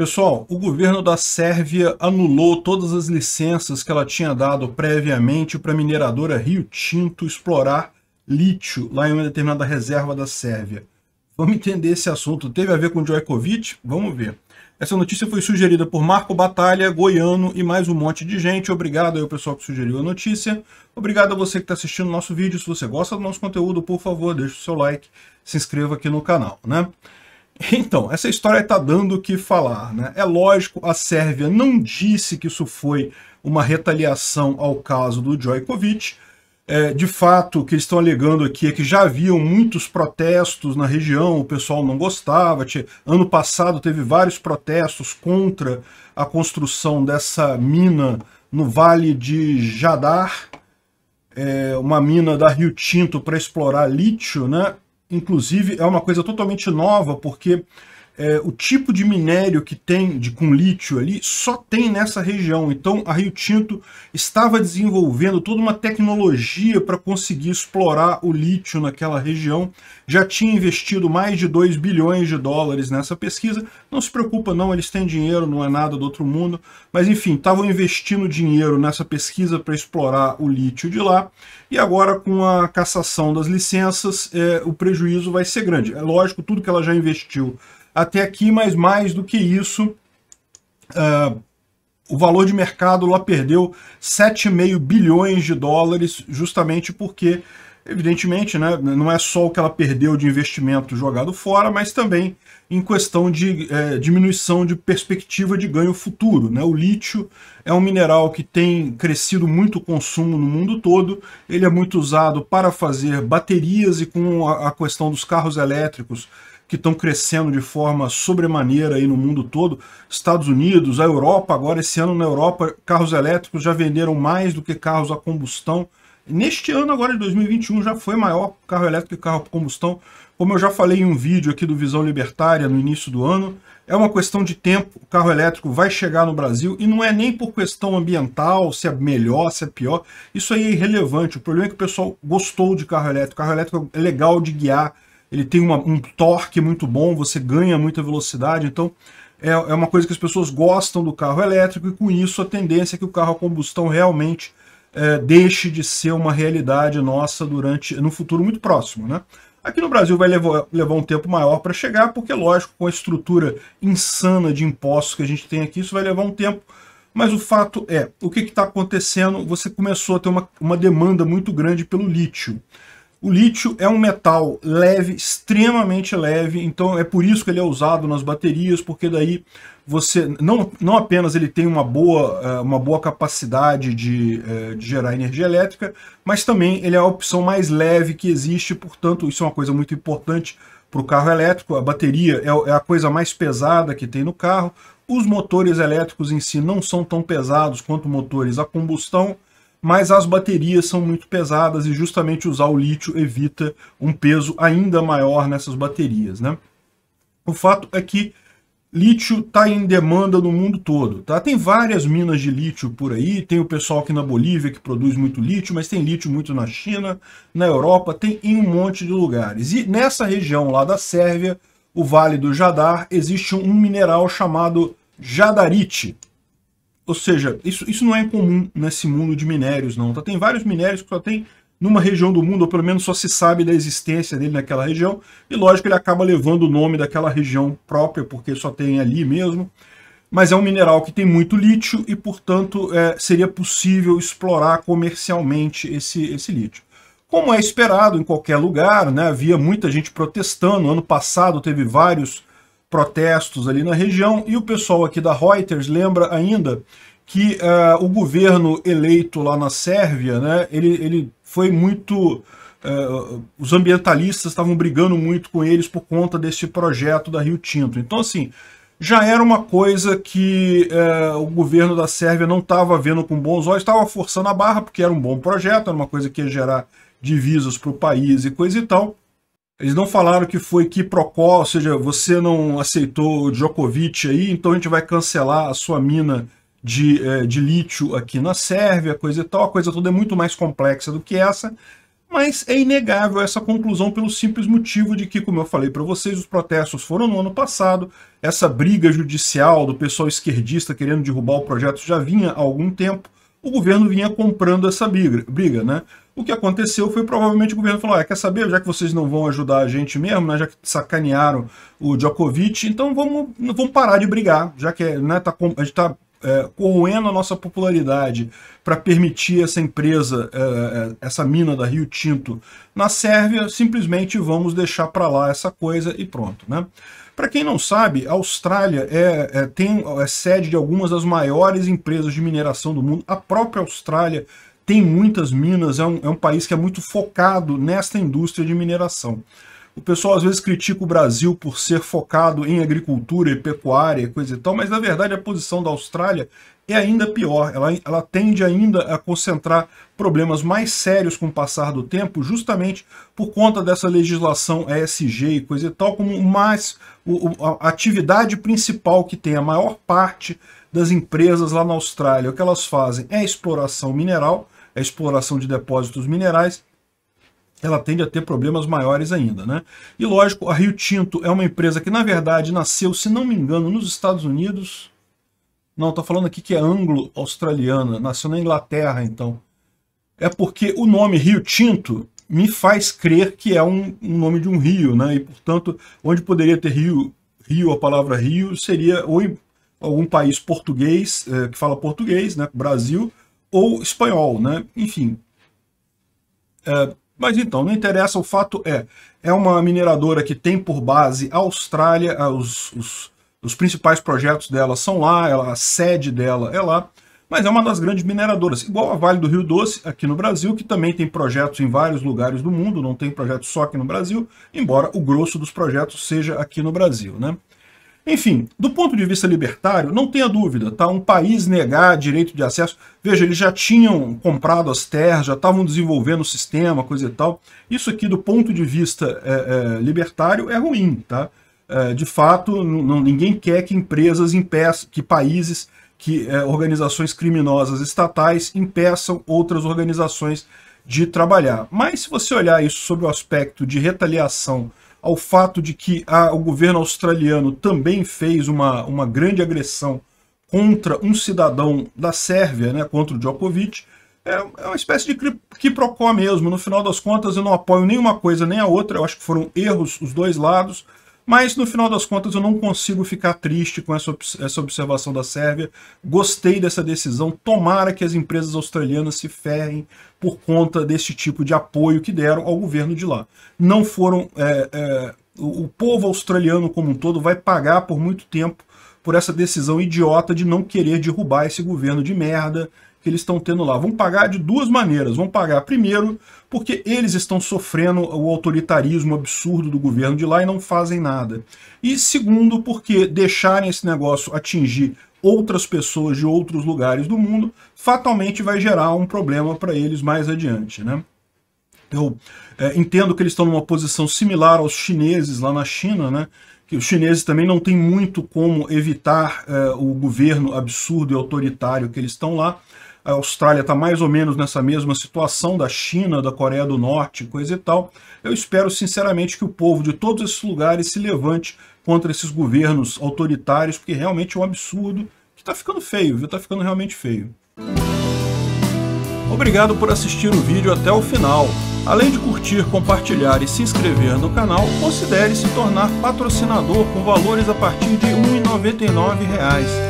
Pessoal, o governo da Sérvia anulou todas as licenças que ela tinha dado previamente para a mineradora Rio Tinto explorar lítio lá em uma determinada reserva da Sérvia. Vamos entender esse assunto. Teve a ver com Djokovic? Vamos ver. Essa notícia foi sugerida por Marco Batalha, Goiano e mais um monte de gente. Obrigado aí ao pessoal que sugeriu a notícia. Obrigado a você que está assistindo o nosso vídeo. Se você gosta do nosso conteúdo, por favor, deixe o seu like, se inscreva aqui no canal, né? Então, essa história está dando o que falar. Né? É lógico, a Sérvia não disse que isso foi uma retaliação ao caso do Djokovic. É, de fato, o que eles estão alegando aqui é que já haviam muitos protestos na região, o pessoal não gostava. Ano passado teve vários protestos contra a construção dessa mina no Vale de Jadar, é, uma mina da Rio Tinto para explorar lítio, né? Inclusive, é uma coisa totalmente nova, porque é, o tipo de minério que tem de, com lítio ali só tem nessa região. Então a Rio Tinto estava desenvolvendo toda uma tecnologia para conseguir explorar o lítio naquela região. Já tinha investido mais de 2 bilhões de dólares nessa pesquisa. Não se preocupa não, eles têm dinheiro, não é nada do outro mundo. Mas enfim, estavam investindo dinheiro nessa pesquisa para explorar o lítio de lá. E agora com a cassação das licenças, é, o prejuízo vai ser grande. É lógico, tudo que ela já investiu até aqui, mas mais do que isso, uh, o valor de mercado lá perdeu 7,5 bilhões de dólares, justamente porque, evidentemente, né, não é só o que ela perdeu de investimento jogado fora, mas também em questão de é, diminuição de perspectiva de ganho futuro. Né? O lítio é um mineral que tem crescido muito o consumo no mundo todo, ele é muito usado para fazer baterias e com a, a questão dos carros elétricos que estão crescendo de forma sobremaneira aí no mundo todo, Estados Unidos, a Europa, agora esse ano na Europa, carros elétricos já venderam mais do que carros a combustão. Neste ano agora de 2021 já foi maior carro elétrico que carro a combustão, como eu já falei em um vídeo aqui do Visão Libertária no início do ano, é uma questão de tempo, o carro elétrico vai chegar no Brasil e não é nem por questão ambiental, se é melhor, se é pior, isso aí é irrelevante, o problema é que o pessoal gostou de carro elétrico, carro elétrico é legal de guiar, ele tem uma, um torque muito bom, você ganha muita velocidade, então é, é uma coisa que as pessoas gostam do carro elétrico e com isso a tendência é que o carro a combustão realmente é, deixe de ser uma realidade nossa durante no futuro muito próximo, né? Aqui no Brasil vai levar, levar um tempo maior para chegar, porque lógico, com a estrutura insana de impostos que a gente tem aqui, isso vai levar um tempo. Mas o fato é, o que está acontecendo? Você começou a ter uma, uma demanda muito grande pelo lítio. O lítio é um metal leve, extremamente leve, então é por isso que ele é usado nas baterias, porque daí você não, não apenas ele tem uma boa, eh, uma boa capacidade de, eh, de gerar energia elétrica, mas também ele é a opção mais leve que existe, portanto isso é uma coisa muito importante para o carro elétrico, a bateria é, é a coisa mais pesada que tem no carro, os motores elétricos em si não são tão pesados quanto motores a combustão, mas as baterias são muito pesadas e justamente usar o lítio evita um peso ainda maior nessas baterias. Né? O fato é que lítio está em demanda no mundo todo. Tá? Tem várias minas de lítio por aí, tem o pessoal aqui na Bolívia que produz muito lítio, mas tem lítio muito na China, na Europa, tem em um monte de lugares. E nessa região lá da Sérvia, o Vale do Jadar, existe um mineral chamado jadarite, ou seja, isso, isso não é comum nesse mundo de minérios, não. Tá? Tem vários minérios que só tem numa região do mundo, ou pelo menos só se sabe da existência dele naquela região, e lógico ele acaba levando o nome daquela região própria, porque só tem ali mesmo. Mas é um mineral que tem muito lítio e, portanto, é, seria possível explorar comercialmente esse, esse lítio. Como é esperado em qualquer lugar, né, havia muita gente protestando. Ano passado teve vários protestos ali na região. E o pessoal aqui da Reuters lembra ainda que uh, o governo eleito lá na Sérvia, né, ele, ele foi muito... Uh, os ambientalistas estavam brigando muito com eles por conta desse projeto da Rio Tinto. Então, assim, já era uma coisa que uh, o governo da Sérvia não estava vendo com bons olhos, estava forçando a barra, porque era um bom projeto, era uma coisa que ia gerar divisas para o país e coisa e tal. Eles não falaram que foi que procó, ou seja, você não aceitou o Djokovic aí, então a gente vai cancelar a sua mina de, é, de lítio aqui na Sérvia, coisa e tal. A coisa toda é muito mais complexa do que essa, mas é inegável essa conclusão pelo simples motivo de que, como eu falei para vocês, os protestos foram no ano passado, essa briga judicial do pessoal esquerdista querendo derrubar o projeto já vinha há algum tempo, o governo vinha comprando essa briga, briga né? O que aconteceu foi provavelmente o governo falou: ah, quer saber, já que vocês não vão ajudar a gente mesmo, né, já que sacanearam o Djokovic, então vamos, vamos parar de brigar, já que né, tá, a gente está é, corroendo a nossa popularidade para permitir essa empresa, é, é, essa mina da Rio Tinto na Sérvia, simplesmente vamos deixar para lá essa coisa e pronto. Né? Para quem não sabe, a Austrália é, é, tem, é sede de algumas das maiores empresas de mineração do mundo. A própria Austrália tem muitas minas, é um, é um país que é muito focado nesta indústria de mineração. O pessoal às vezes critica o Brasil por ser focado em agricultura e pecuária e coisa e tal, mas na verdade a posição da Austrália é ainda pior. Ela, ela tende ainda a concentrar problemas mais sérios com o passar do tempo, justamente por conta dessa legislação ESG e coisa e tal, como mais o, a atividade principal que tem a maior parte das empresas lá na Austrália. O que elas fazem é exploração mineral, é exploração de depósitos minerais, ela tende a ter problemas maiores ainda. Né? E lógico, a Rio Tinto é uma empresa que, na verdade, nasceu, se não me engano, nos Estados Unidos. Não, estou falando aqui que é anglo-australiana, nasceu na Inglaterra, então. É porque o nome Rio Tinto me faz crer que é um, um nome de um rio, né? E, portanto, onde poderia ter rio, rio, a palavra rio, seria ou algum país português, é, que fala português, né, Brasil, ou espanhol, né, enfim. É, mas então, não interessa, o fato é, é uma mineradora que tem por base a Austrália, os, os, os principais projetos dela são lá, ela, a sede dela é lá, mas é uma das grandes mineradoras, igual a Vale do Rio Doce aqui no Brasil, que também tem projetos em vários lugares do mundo, não tem projetos só aqui no Brasil, embora o grosso dos projetos seja aqui no Brasil, né. Enfim, do ponto de vista libertário, não tenha dúvida, tá? Um país negar direito de acesso. Veja, eles já tinham comprado as terras, já estavam desenvolvendo o sistema, coisa e tal. Isso aqui, do ponto de vista é, é, libertário, é ruim, tá? É, de fato, ninguém quer que empresas impeçam, que países, que é, organizações criminosas estatais impeçam outras organizações de trabalhar. Mas se você olhar isso sobre o aspecto de retaliação ao fato de que a, o governo australiano também fez uma, uma grande agressão contra um cidadão da Sérvia, né, contra o Djokovic, é, é uma espécie de quiprocó mesmo. No final das contas, eu não apoio nenhuma coisa nem a outra, eu acho que foram erros os dois lados, mas no final das contas eu não consigo ficar triste com essa, essa observação da Sérvia. Gostei dessa decisão. Tomara que as empresas australianas se ferrem por conta desse tipo de apoio que deram ao governo de lá. Não foram. É, é, o povo australiano como um todo vai pagar por muito tempo por essa decisão idiota de não querer derrubar esse governo de merda que eles estão tendo lá. Vão pagar de duas maneiras. Vão pagar, primeiro, porque eles estão sofrendo o autoritarismo absurdo do governo de lá e não fazem nada. E segundo, porque deixarem esse negócio atingir outras pessoas de outros lugares do mundo, fatalmente vai gerar um problema para eles mais adiante, né? Eu então, é, entendo que eles estão numa posição similar aos chineses lá na China, né? que os chineses também não têm muito como evitar é, o governo absurdo e autoritário que eles estão lá, a Austrália está mais ou menos nessa mesma situação da China, da Coreia do Norte, coisa e tal. Eu espero sinceramente que o povo de todos esses lugares se levante contra esses governos autoritários, porque realmente é um absurdo que está ficando feio, viu? Está ficando realmente feio. Obrigado por assistir o vídeo até o final. Além de curtir, compartilhar e se inscrever no canal, considere se tornar patrocinador com valores a partir de R$ 1,99